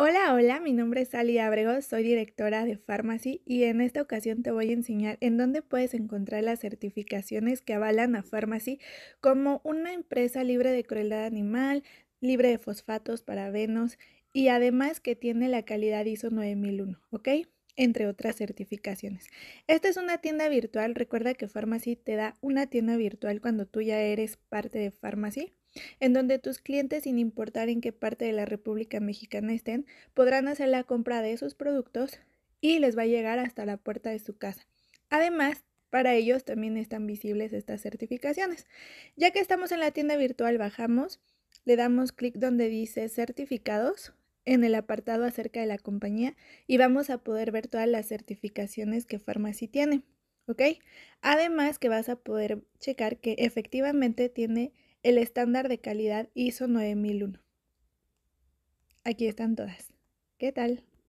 Hola, hola, mi nombre es Ali Abrego, soy directora de Pharmacy y en esta ocasión te voy a enseñar en dónde puedes encontrar las certificaciones que avalan a Pharmacy como una empresa libre de crueldad animal, libre de fosfatos, parabenos y además que tiene la calidad ISO 9001, ¿ok? entre otras certificaciones. Esta es una tienda virtual. Recuerda que Pharmacy te da una tienda virtual cuando tú ya eres parte de Pharmacy, en donde tus clientes, sin importar en qué parte de la República Mexicana estén, podrán hacer la compra de esos productos y les va a llegar hasta la puerta de su casa. Además, para ellos también están visibles estas certificaciones. Ya que estamos en la tienda virtual, bajamos, le damos clic donde dice certificados en el apartado acerca de la compañía y vamos a poder ver todas las certificaciones que Pharmacy tiene, ¿ok? Además que vas a poder checar que efectivamente tiene el estándar de calidad ISO 9001. Aquí están todas. ¿Qué tal?